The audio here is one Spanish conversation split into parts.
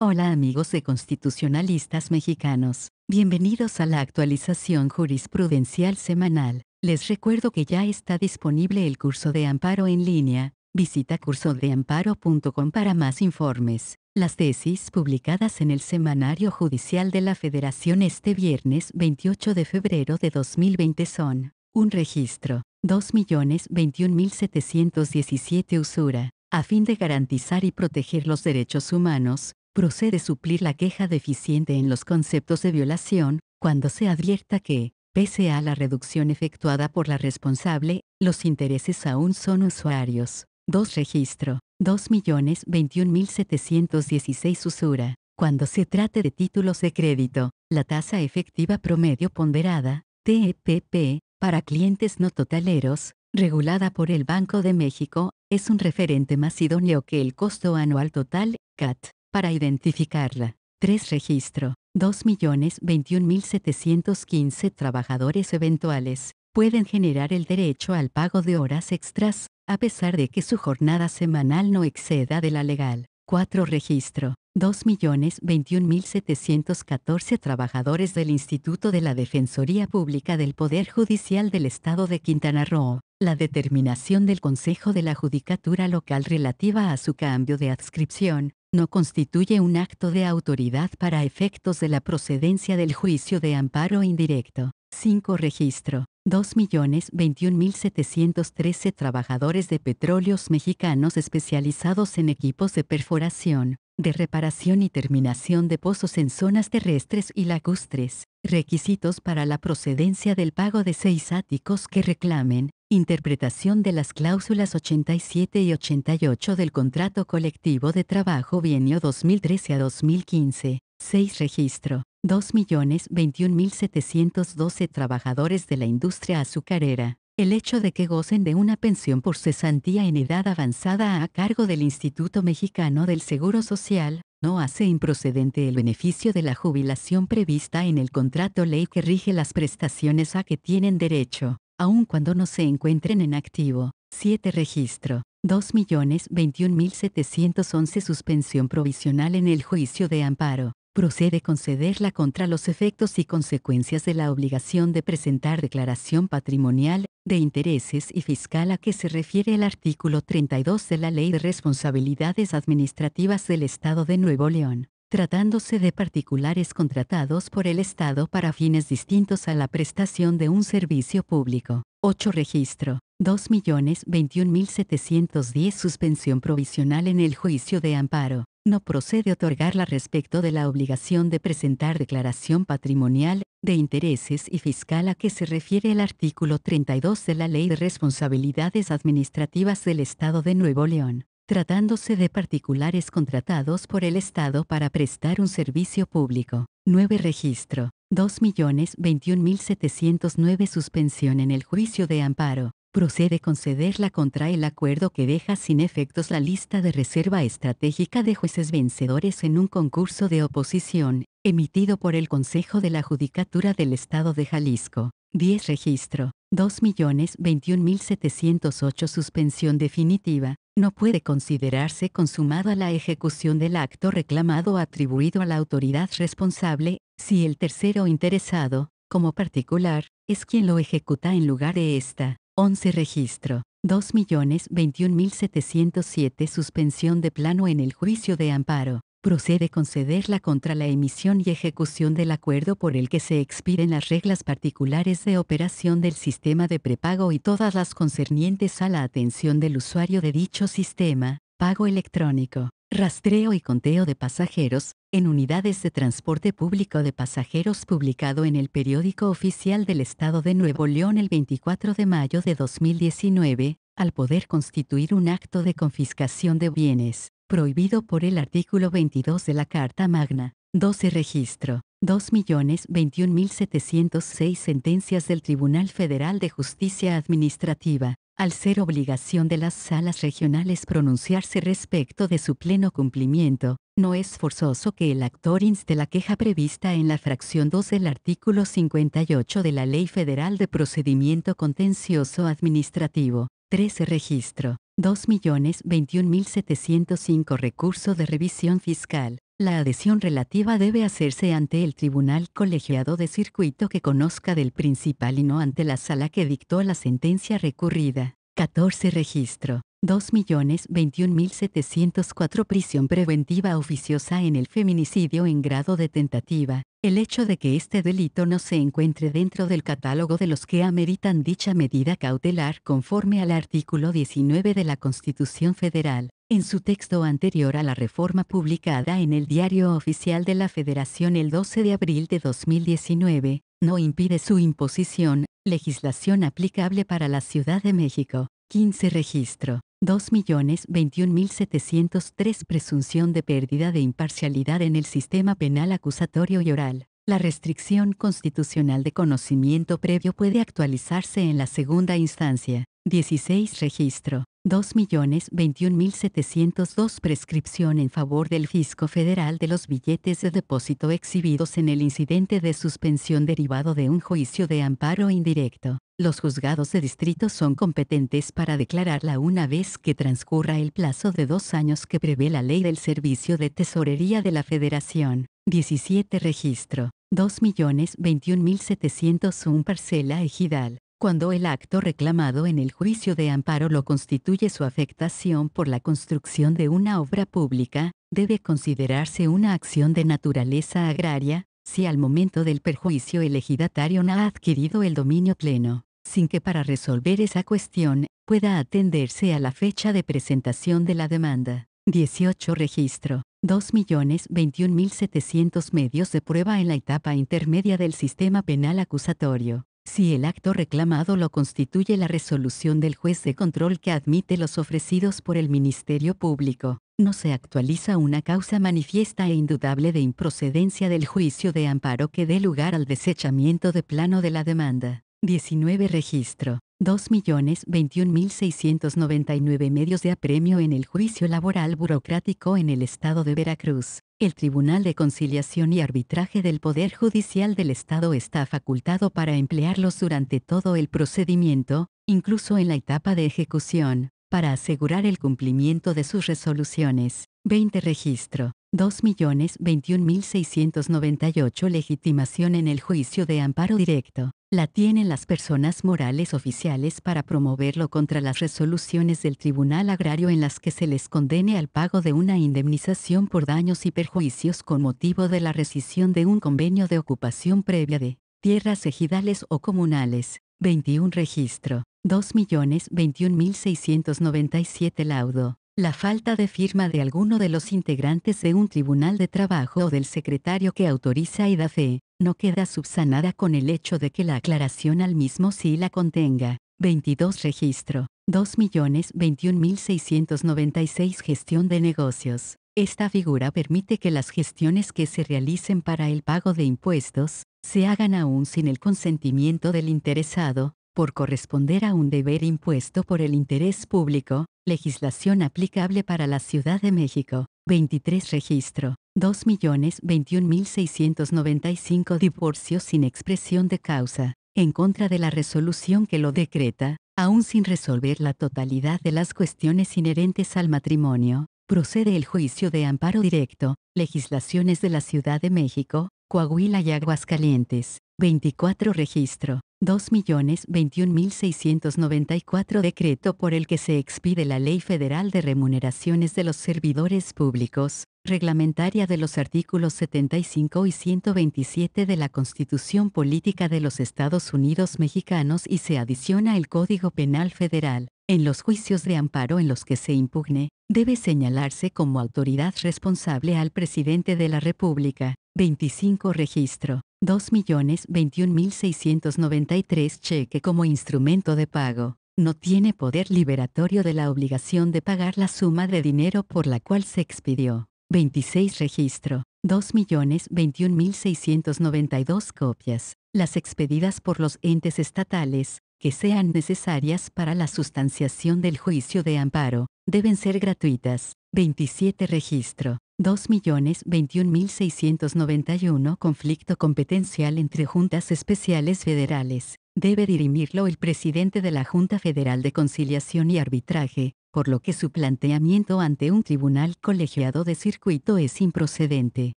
Hola amigos de constitucionalistas mexicanos, bienvenidos a la actualización jurisprudencial semanal. Les recuerdo que ya está disponible el curso de amparo en línea. Visita cursodeamparo.com para más informes. Las tesis publicadas en el Semanario Judicial de la Federación este viernes 28 de febrero de 2020 son un registro, 2.021.717 usura, a fin de garantizar y proteger los derechos humanos, procede suplir la queja deficiente en los conceptos de violación, cuando se advierta que, pese a la reducción efectuada por la responsable, los intereses aún son usuarios. 2. Registro. 2.021.716 usura. Cuando se trate de títulos de crédito, la tasa efectiva promedio ponderada, TEPP, para clientes no totaleros, regulada por el Banco de México, es un referente más idóneo que el costo anual total, CAT. Para identificarla. 3. Registro. 2.021.715 trabajadores eventuales pueden generar el derecho al pago de horas extras, a pesar de que su jornada semanal no exceda de la legal. 4. Registro. 2.021.714 trabajadores del Instituto de la Defensoría Pública del Poder Judicial del Estado de Quintana Roo. La determinación del Consejo de la Judicatura Local relativa a su cambio de adscripción, no constituye un acto de autoridad para efectos de la procedencia del juicio de amparo indirecto. 5. Registro. 2.021.713 trabajadores de petróleos mexicanos especializados en equipos de perforación, de reparación y terminación de pozos en zonas terrestres y lacustres. Requisitos para la procedencia del pago de seis áticos que reclamen. Interpretación de las cláusulas 87 y 88 del Contrato Colectivo de Trabajo Bienio 2013 a 2015. 6. Registro. 2.021.712 trabajadores de la industria azucarera. El hecho de que gocen de una pensión por cesantía en edad avanzada a cargo del Instituto Mexicano del Seguro Social no hace improcedente el beneficio de la jubilación prevista en el contrato ley que rige las prestaciones a que tienen derecho, aun cuando no se encuentren en activo. 7. Registro. 2.021.711 Suspensión provisional en el juicio de amparo procede concederla contra los efectos y consecuencias de la obligación de presentar declaración patrimonial, de intereses y fiscal a que se refiere el artículo 32 de la Ley de Responsabilidades Administrativas del Estado de Nuevo León, tratándose de particulares contratados por el Estado para fines distintos a la prestación de un servicio público. 8. Registro. 2.021.710 Suspensión provisional en el juicio de amparo no procede otorgarla respecto de la obligación de presentar declaración patrimonial, de intereses y fiscal a que se refiere el artículo 32 de la Ley de Responsabilidades Administrativas del Estado de Nuevo León, tratándose de particulares contratados por el Estado para prestar un servicio público. 9 Registro. 2.021.709 Suspensión en el juicio de amparo procede concederla contra el acuerdo que deja sin efectos la lista de reserva estratégica de jueces vencedores en un concurso de oposición, emitido por el Consejo de la Judicatura del Estado de Jalisco. 10 Registro. 2.021.708 Suspensión definitiva. No puede considerarse consumada la ejecución del acto reclamado atribuido a la autoridad responsable, si el tercero interesado, como particular, es quien lo ejecuta en lugar de ésta. 11 registro. 2.021.707 Suspensión de plano en el juicio de amparo. Procede concederla contra la emisión y ejecución del acuerdo por el que se expiden las reglas particulares de operación del sistema de prepago y todas las concernientes a la atención del usuario de dicho sistema, pago electrónico, rastreo y conteo de pasajeros, en unidades de transporte público de pasajeros publicado en el periódico oficial del Estado de Nuevo León el 24 de mayo de 2019, al poder constituir un acto de confiscación de bienes, prohibido por el artículo 22 de la Carta Magna, 12 Registro 2.021.706 sentencias del Tribunal Federal de Justicia Administrativa, al ser obligación de las salas regionales pronunciarse respecto de su pleno cumplimiento, no es forzoso que el actor inste la queja prevista en la fracción 2 del artículo 58 de la Ley Federal de Procedimiento Contencioso Administrativo, 13 Registro, 2.021.705 Recurso de Revisión Fiscal, la adhesión relativa debe hacerse ante el tribunal colegiado de circuito que conozca del principal y no ante la sala que dictó la sentencia recurrida. 14 Registro. 2.021.704 prisión preventiva oficiosa en el feminicidio en grado de tentativa. El hecho de que este delito no se encuentre dentro del catálogo de los que ameritan dicha medida cautelar conforme al artículo 19 de la Constitución Federal, en su texto anterior a la reforma publicada en el Diario Oficial de la Federación el 12 de abril de 2019, no impide su imposición, legislación aplicable para la Ciudad de México. 15 Registro 2.021.703 presunción de pérdida de imparcialidad en el sistema penal acusatorio y oral. La restricción constitucional de conocimiento previo puede actualizarse en la segunda instancia. 16 Registro. 2.021.702 prescripción en favor del Fisco Federal de los billetes de depósito exhibidos en el incidente de suspensión derivado de un juicio de amparo indirecto. Los juzgados de distrito son competentes para declararla una vez que transcurra el plazo de dos años que prevé la ley del Servicio de Tesorería de la Federación. 17 Registro. 2.021.701 Parcela Ejidal cuando el acto reclamado en el juicio de amparo lo constituye su afectación por la construcción de una obra pública, debe considerarse una acción de naturaleza agraria, si al momento del perjuicio el ejidatario no ha adquirido el dominio pleno, sin que para resolver esa cuestión, pueda atenderse a la fecha de presentación de la demanda. 18 Registro. 2.021.700 medios de prueba en la etapa intermedia del sistema penal acusatorio si el acto reclamado lo constituye la resolución del juez de control que admite los ofrecidos por el Ministerio Público, no se actualiza una causa manifiesta e indudable de improcedencia del juicio de amparo que dé lugar al desechamiento de plano de la demanda. 19 Registro 2.021.699 medios de apremio en el juicio laboral burocrático en el Estado de Veracruz. El Tribunal de Conciliación y Arbitraje del Poder Judicial del Estado está facultado para emplearlos durante todo el procedimiento, incluso en la etapa de ejecución, para asegurar el cumplimiento de sus resoluciones. 20 Registro. 2.021.698 Legitimación en el juicio de amparo directo la tienen las personas morales oficiales para promoverlo contra las resoluciones del Tribunal Agrario en las que se les condene al pago de una indemnización por daños y perjuicios con motivo de la rescisión de un convenio de ocupación previa de tierras ejidales o comunales. 21 Registro. 2.021.697 laudo. La falta de firma de alguno de los integrantes de un tribunal de trabajo o del secretario que autoriza y da fe no queda subsanada con el hecho de que la aclaración al mismo sí la contenga. 22 Registro. 2.021.696 Gestión de negocios. Esta figura permite que las gestiones que se realicen para el pago de impuestos, se hagan aún sin el consentimiento del interesado, por corresponder a un deber impuesto por el interés público, legislación aplicable para la Ciudad de México. 23 registro, 2.021.695 divorcios sin expresión de causa, en contra de la resolución que lo decreta, aún sin resolver la totalidad de las cuestiones inherentes al matrimonio, procede el juicio de amparo directo, legislaciones de la Ciudad de México, Coahuila y Aguascalientes, 24 registro, 2.021.694 decreto por el que se expide la Ley Federal de Remuneraciones de los Servidores Públicos, reglamentaria de los artículos 75 y 127 de la Constitución Política de los Estados Unidos Mexicanos y se adiciona el Código Penal Federal. En los juicios de amparo en los que se impugne, debe señalarse como autoridad responsable al presidente de la República. 25 Registro. 2.021.693 cheque como instrumento de pago. No tiene poder liberatorio de la obligación de pagar la suma de dinero por la cual se expidió. 26 Registro. 2.021.692 copias. Las expedidas por los entes estatales, que sean necesarias para la sustanciación del juicio de amparo, deben ser gratuitas. 27 Registro. 2.021.691 Conflicto competencial entre juntas especiales federales. Debe dirimirlo el presidente de la Junta Federal de Conciliación y Arbitraje, por lo que su planteamiento ante un tribunal colegiado de circuito es improcedente.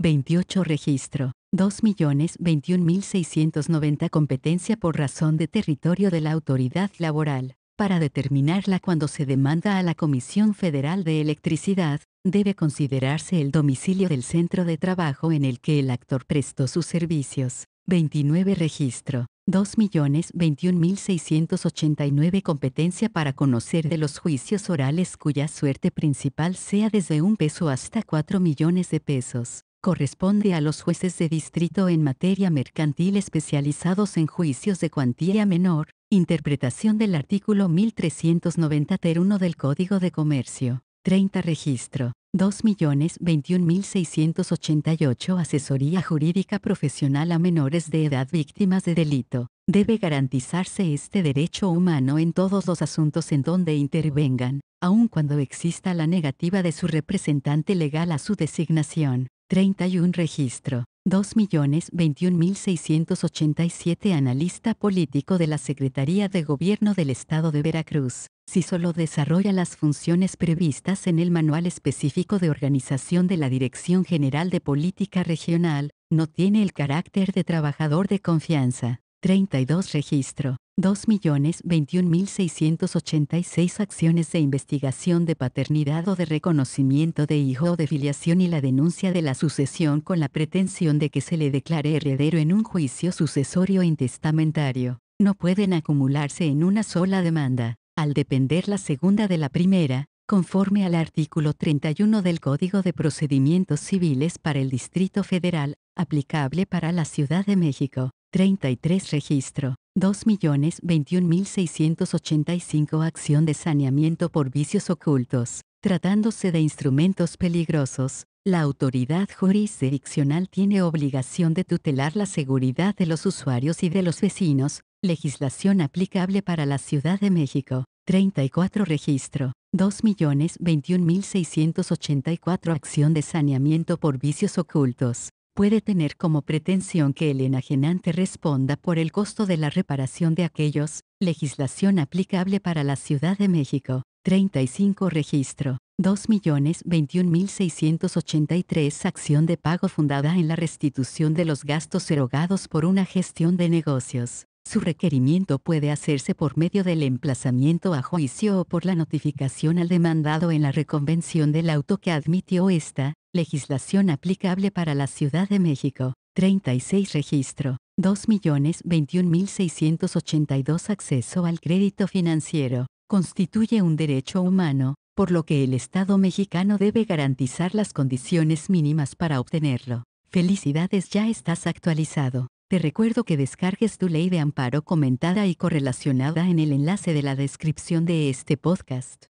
28 Registro. 2.021.690 competencia por razón de territorio de la autoridad laboral, para determinarla cuando se demanda a la Comisión Federal de Electricidad, debe considerarse el domicilio del centro de trabajo en el que el actor prestó sus servicios. 29 Registro. 2.021.689 competencia para conocer de los juicios orales cuya suerte principal sea desde un peso hasta 4 millones de pesos corresponde a los jueces de distrito en materia mercantil especializados en juicios de cuantía menor, interpretación del artículo 1390 1 del Código de Comercio, 30 registro. 2.021.688 Asesoría jurídica profesional a menores de edad víctimas de delito. Debe garantizarse este derecho humano en todos los asuntos en donde intervengan, aun cuando exista la negativa de su representante legal a su designación. 31 registro. 2.021.687 analista político de la Secretaría de Gobierno del Estado de Veracruz, si solo desarrolla las funciones previstas en el Manual Específico de Organización de la Dirección General de Política Regional, no tiene el carácter de trabajador de confianza. 32 Registro. 2.021.686 acciones de investigación de paternidad o de reconocimiento de hijo o de filiación y la denuncia de la sucesión con la pretensión de que se le declare heredero en un juicio sucesorio intestamentario, no pueden acumularse en una sola demanda, al depender la segunda de la primera, conforme al artículo 31 del Código de Procedimientos Civiles para el Distrito Federal, aplicable para la Ciudad de México. 33 Registro. 2.021.685 Acción de saneamiento por vicios ocultos. Tratándose de instrumentos peligrosos, la autoridad jurisdiccional tiene obligación de tutelar la seguridad de los usuarios y de los vecinos, legislación aplicable para la Ciudad de México. 34 Registro. 2.021.684 Acción de saneamiento por vicios ocultos puede tener como pretensión que el enajenante responda por el costo de la reparación de aquellos, legislación aplicable para la Ciudad de México. 35 Registro. 2.021.683 Acción de pago fundada en la restitución de los gastos erogados por una gestión de negocios. Su requerimiento puede hacerse por medio del emplazamiento a juicio o por la notificación al demandado en la reconvención del auto que admitió esta, legislación aplicable para la Ciudad de México. 36 Registro. 2.021.682 Acceso al crédito financiero. Constituye un derecho humano, por lo que el Estado mexicano debe garantizar las condiciones mínimas para obtenerlo. Felicidades ya estás actualizado. Te recuerdo que descargues tu ley de amparo comentada y correlacionada en el enlace de la descripción de este podcast.